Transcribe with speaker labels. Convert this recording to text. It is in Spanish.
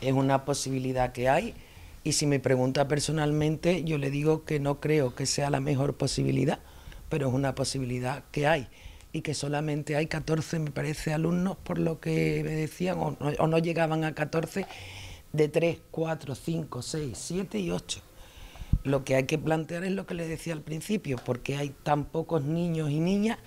Speaker 1: es una posibilidad que hay. Y si me pregunta personalmente, yo le digo que no creo que sea la mejor posibilidad, pero es una posibilidad que hay y que solamente hay 14, me parece, alumnos, por lo que me decían, o no, llegaban a 14, de 3, 4, 5, 6, 7 y 8. Lo que hay que plantear es lo que le decía al principio, porque hay tan pocos niños y niñas